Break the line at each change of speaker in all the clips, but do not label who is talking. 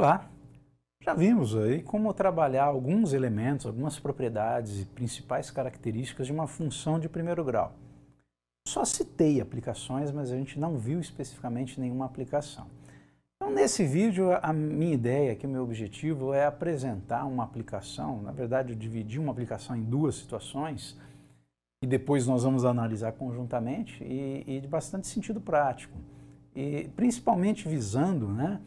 Olá! Já vimos aí como trabalhar alguns elementos, algumas propriedades e principais características de uma função de primeiro grau. Só citei aplicações, mas a gente não viu especificamente nenhuma aplicação. Então, nesse vídeo, a minha ideia, que é o meu objetivo é apresentar uma aplicação, na verdade, eu dividi uma aplicação em duas situações, e depois nós vamos analisar conjuntamente, e, e de bastante sentido prático. E principalmente visando, né,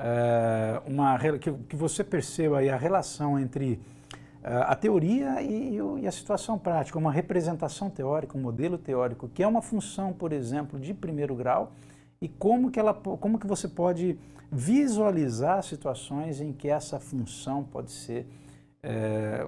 eh, uma, que, que, você perceba aí a relação entre eh, a teoria e, e, a situação prática, uma representação teórica, um modelo teórico, que é uma função, por exemplo, de primeiro grau, e como que, ela, como que você pode visualizar situações em que essa função pode ser, é,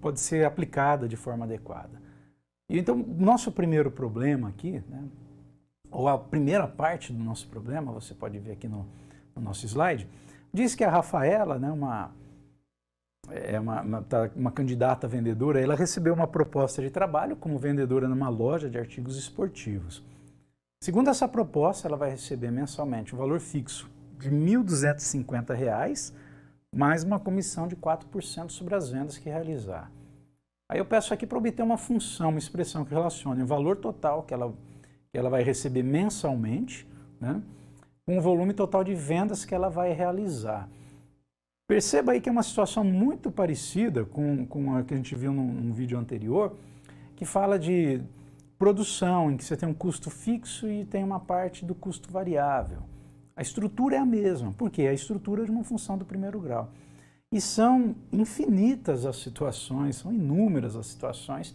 pode ser aplicada de forma adequada. E então, nosso primeiro problema aqui, né, ou a primeira parte do nosso problema, você pode ver aqui no, no nosso slide, diz que a Rafaela, né, uma, é uma, uma, tá, uma, candidata vendedora, ela recebeu uma proposta de trabalho como vendedora numa loja de artigos esportivos. Segundo essa proposta, ela vai receber mensalmente um valor fixo de R$ 1.250, mais uma comissão de 4% sobre as vendas que realizar. Aí eu peço aqui para obter uma função, uma expressão que relacione o valor total que ela, que ela vai receber mensalmente, né? com o volume total de vendas que ela vai realizar. Perceba aí que é uma situação muito parecida com, com a que a gente viu num, num vídeo anterior, que fala de produção, em que você tem um custo fixo e tem uma parte do custo variável. A estrutura é a mesma, porque a estrutura é de uma função do primeiro grau. E são infinitas as situações, são inúmeras as situações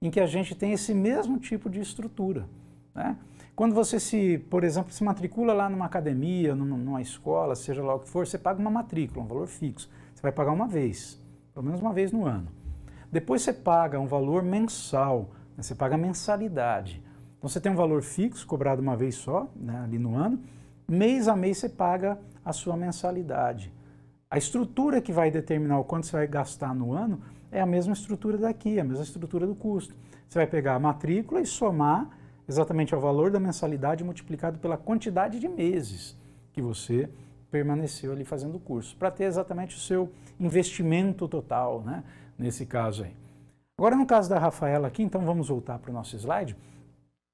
em que a gente tem esse mesmo tipo de estrutura. Né? Quando você se, por exemplo, se matricula lá numa academia, numa, numa escola, seja lá o que for, você paga uma matrícula, um valor fixo. Você vai pagar uma vez, pelo menos uma vez no ano. Depois você paga um valor mensal, né? você paga mensalidade. Então você tem um valor fixo cobrado uma vez só, né? ali no ano. Mês a mês você paga a sua mensalidade. A estrutura que vai determinar o quanto você vai gastar no ano é a mesma estrutura daqui, a mesma estrutura do custo. Você vai pegar a matrícula e somar Exatamente, o valor da mensalidade multiplicado pela quantidade de meses que você permaneceu ali fazendo o curso, para ter exatamente o seu investimento total, né? Nesse caso aí. Agora, no caso da Rafaela aqui, então vamos voltar para o nosso slide.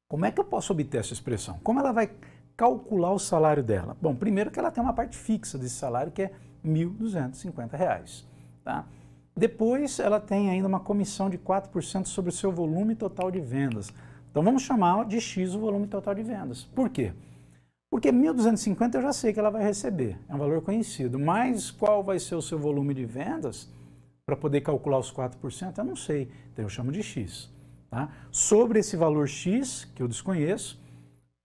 Como é que eu posso obter essa expressão? Como ela vai calcular o salário dela? Bom, primeiro que ela tem uma parte fixa desse salário, que é R$ 1.250. Tá? Depois, ela tem ainda uma comissão de 4% sobre o seu volume total de vendas. Então vamos chamar de X o volume total de vendas. Por quê? Porque 1.250 eu já sei que ela vai receber, é um valor conhecido. Mas qual vai ser o seu volume de vendas para poder calcular os 4%? Eu não sei, então eu chamo de X. Tá? Sobre esse valor X, que eu desconheço,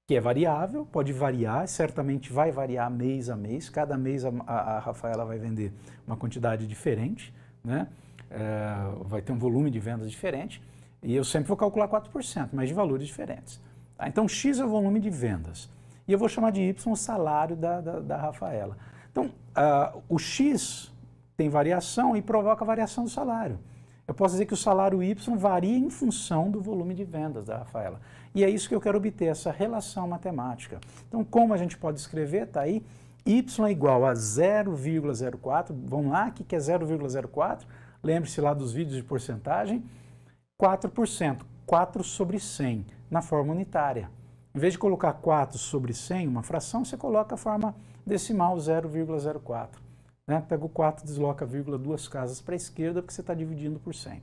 que é variável, pode variar, certamente vai variar mês a mês, cada mês a, a, a Rafaela vai vender uma quantidade diferente, né? É, vai ter um volume de vendas diferente. E eu sempre vou calcular 4%, mas de valores diferentes. Tá? Então, X é o volume de vendas. E eu vou chamar de Y o salário da, da, da Rafaela. Então, uh, o X tem variação e provoca variação do salário. Eu posso dizer que o salário Y varia em função do volume de vendas da Rafaela. E é isso que eu quero obter, essa relação matemática. Então, como a gente pode escrever, está aí, Y é igual a 0,04, vamos lá, o que é 0,04? Lembre-se lá dos vídeos de porcentagem. 4%, 4 sobre 100, na forma unitária. Em vez de colocar 4 sobre 100, uma fração, você coloca a forma decimal 0,04. Né? Pega o 4, desloca a vírgula duas casas para a esquerda, porque você está dividindo por 100.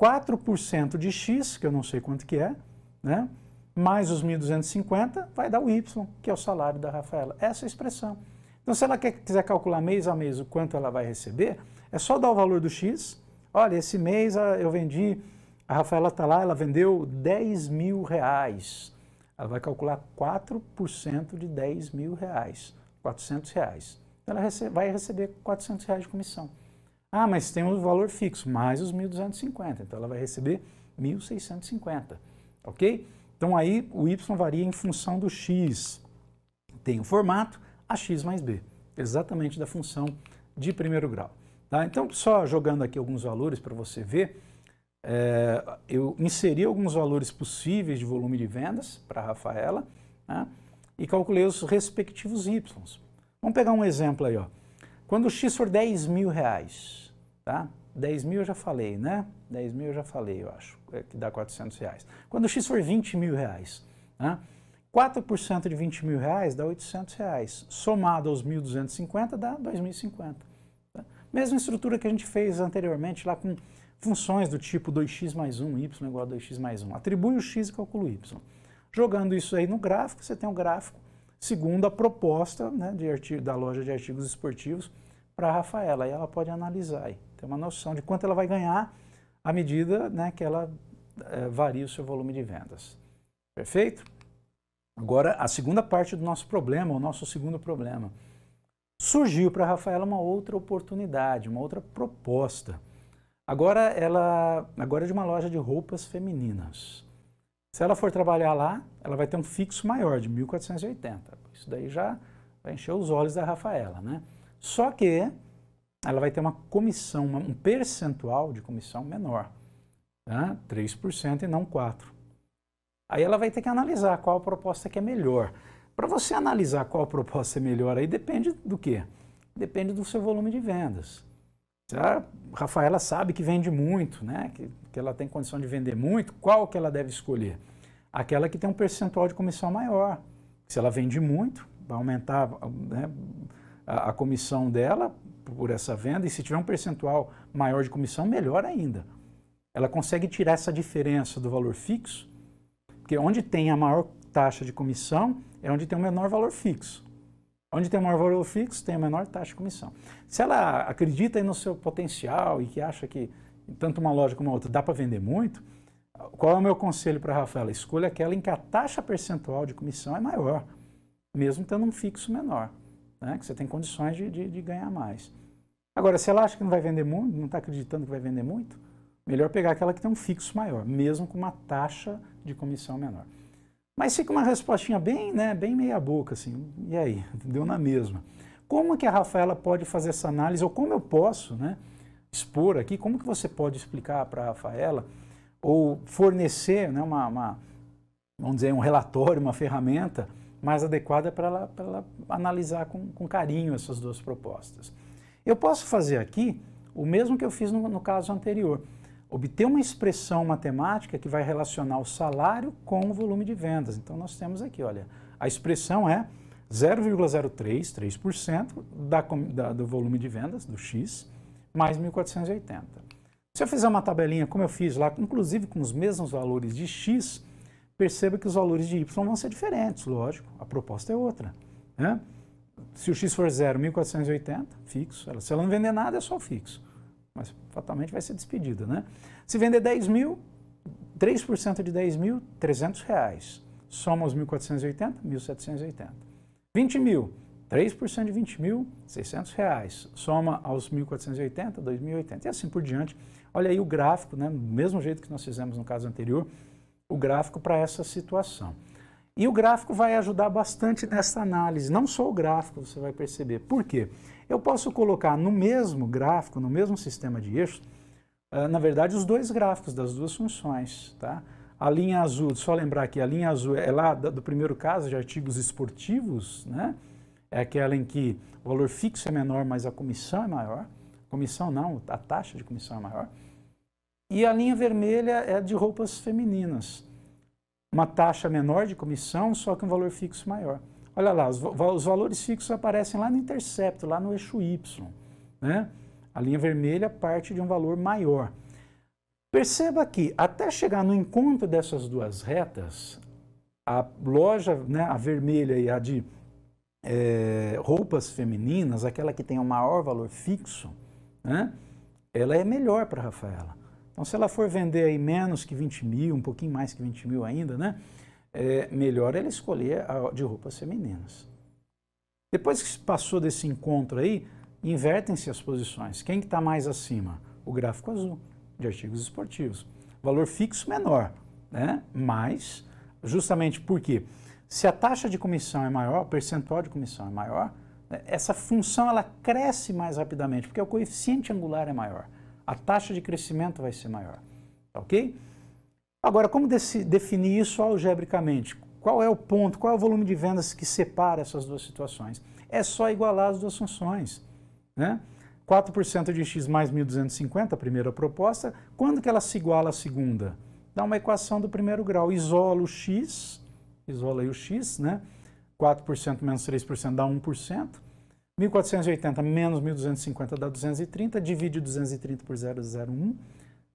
4% de x, que eu não sei quanto que é, né? mais os 1.250, vai dar o y, que é o salário da Rafaela. Essa é a expressão. Então, se ela quer, quiser calcular mês a mês o quanto ela vai receber, é só dar o valor do x, Olha, esse mês ah, eu vendi, a Rafaela está lá, ela vendeu 10 mil reais. Ela vai calcular 4% de 10 mil reais, 400 reais. Ela vai receber 400 reais de comissão. Ah, mas tem um valor fixo, mais os 1.250, então ela vai receber 1.650, ok? Então aí o Y varia em função do X. Tem o formato AX mais B, exatamente da função de primeiro grau. Tá? Então, só jogando aqui alguns valores para você ver, é, eu inseri alguns valores possíveis de volume de vendas para a Rafaela né? e calculei os respectivos Y. Vamos pegar um exemplo aí. Ó. Quando o X for 10 mil reais, tá? 10 mil eu já falei, né? 10 mil eu já falei, eu acho, é, que dá 400 reais. Quando o X for 20 mil reais, tá? né? 4% de 20 mil reais dá 800 reais. Somado aos 1.250 dá 2.050. Mesma estrutura que a gente fez anteriormente lá com funções do tipo 2x mais 1, y igual a 2x mais 1. Atribui o x e calcula o y. Jogando isso aí no gráfico, você tem um gráfico segundo a proposta né, artigo, da loja de artigos esportivos para a Rafaela. E ela pode analisar aí, ter uma noção de quanto ela vai ganhar à medida né, que ela é, varia o seu volume de vendas. Perfeito? Agora, a segunda parte do nosso problema, o nosso segundo problema surgiu para a Rafaela uma outra oportunidade, uma outra proposta. Agora ela agora é de uma loja de roupas femininas. Se ela for trabalhar lá, ela vai ter um fixo maior de 1480. Isso daí já vai encher os olhos da Rafaela, né? Só que ela vai ter uma comissão, um percentual de comissão menor, tá? 3% e não 4. Aí ela vai ter que analisar qual a proposta que é melhor. Para você analisar qual proposta é melhor aí, depende do quê? Depende do seu volume de vendas. A Rafaela sabe que vende muito, né? que, que ela tem condição de vender muito, qual que ela deve escolher? Aquela que tem um percentual de comissão maior. Se ela vende muito, vai aumentar né, a, a comissão dela por essa venda, e se tiver um percentual maior de comissão, melhor ainda. Ela consegue tirar essa diferença do valor fixo, porque onde tem a maior taxa de comissão, é onde tem o menor valor fixo. Onde tem o maior valor fixo, tem a menor taxa de comissão. Se ela acredita no seu potencial e que acha que tanto uma loja como a outra dá para vender muito, qual é o meu conselho para a Rafaela? Escolha aquela em que a taxa percentual de comissão é maior, mesmo tendo um fixo menor, né? que você tem condições de, de, de ganhar mais. Agora, se ela acha que não vai vender muito, não está acreditando que vai vender muito, melhor pegar aquela que tem um fixo maior, mesmo com uma taxa de comissão menor. Mas fica uma respostinha bem, né, bem meia boca, assim, e aí? Deu na mesma. Como que a Rafaela pode fazer essa análise, ou como eu posso né, expor aqui, como que você pode explicar para a Rafaela, ou fornecer né, uma, uma, vamos dizer, um relatório, uma ferramenta mais adequada para ela, ela analisar com, com carinho essas duas propostas. Eu posso fazer aqui o mesmo que eu fiz no, no caso anterior obter uma expressão matemática que vai relacionar o salário com o volume de vendas. Então nós temos aqui, olha, a expressão é 0,03, 3% da, da, do volume de vendas, do X, mais 1.480. Se eu fizer uma tabelinha como eu fiz lá, inclusive com os mesmos valores de X, perceba que os valores de Y vão ser diferentes, lógico, a proposta é outra. Né? Se o X for 0, 1.480, fixo. Se ela não vender nada, é só fixo mas fatalmente vai ser despedido, né? Se vender 10 mil, 3% de 10 mil, 300 reais. Soma os 1.480, 1.780. 20 mil, 3% de 20 mil, 600 reais. Soma aos 1.480, 2.080 e assim por diante. Olha aí o gráfico, né? Do mesmo jeito que nós fizemos no caso anterior, o gráfico para essa situação. E o gráfico vai ajudar bastante nessa análise, não só o gráfico, você vai perceber. Por quê? Eu posso colocar no mesmo gráfico, no mesmo sistema de eixos, ah, na verdade, os dois gráficos das duas funções, tá? A linha azul, só lembrar que a linha azul é lá do primeiro caso de artigos esportivos, né? É aquela em que o valor fixo é menor, mas a comissão é maior. Comissão não, a taxa de comissão é maior. E a linha vermelha é de roupas femininas uma taxa menor de comissão, só que um valor fixo maior. Olha lá, os, os valores fixos aparecem lá no intercepto, lá no eixo Y. Né? A linha vermelha parte de um valor maior. Perceba que até chegar no encontro dessas duas retas, a loja, né, a vermelha e a de é, roupas femininas, aquela que tem o maior valor fixo, né, ela é melhor para a Rafaela. Então, se ela for vender aí menos que 20 mil, um pouquinho mais que 20 mil ainda, né? É melhor ela escolher a de roupas femininas. Depois que passou desse encontro aí, invertem-se as posições. Quem está que tá mais acima? O gráfico azul, de artigos esportivos. Valor fixo menor, né? Mas, justamente porque se a taxa de comissão é maior, o percentual de comissão é maior, né, essa função ela cresce mais rapidamente, porque o coeficiente angular é maior a taxa de crescimento vai ser maior. Tá ok? Agora, como definir isso algebricamente? Qual é o ponto, qual é o volume de vendas que separa essas duas situações? É só igualar as duas funções. Né? 4% de x mais 1.250, a primeira proposta, quando que ela se iguala à segunda? Dá uma equação do primeiro grau, isola o x, isola aí o x, né? 4% menos 3% dá 1%, 1480 menos 1250 dá 230, divide 230 por 001,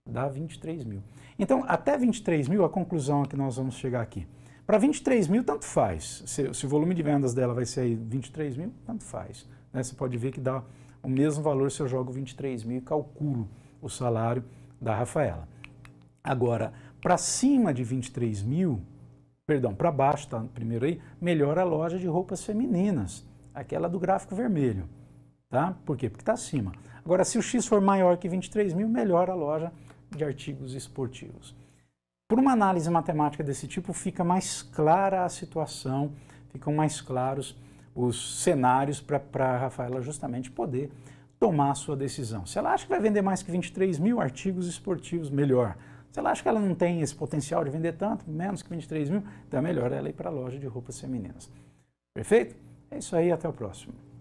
dá 23 mil. Então, até 23 mil, a conclusão é que nós vamos chegar aqui. Para 23 mil, tanto faz. Se, se, o volume de vendas dela vai ser aí 23 mil, tanto faz. Né? Você pode ver que dá o mesmo valor se eu jogo 23 mil e calculo o salário da Rafaela. Agora, para cima de 23 mil, perdão, para baixo, tá primeiro aí, melhora a loja de roupas femininas aquela do gráfico vermelho. Tá? Por quê? Porque está acima. Agora, se o X for maior que 23 mil, melhora a loja de artigos esportivos. Por uma análise matemática desse tipo, fica mais clara a situação, ficam mais claros os cenários para a Rafaela justamente poder tomar sua decisão. Se ela acha que vai vender mais que 23 mil artigos esportivos, melhor. Se ela acha que ela não tem esse potencial de vender tanto, menos que 23 mil, então é melhor ela ir para a loja de roupas femininas. Perfeito? É isso aí, até o próximo.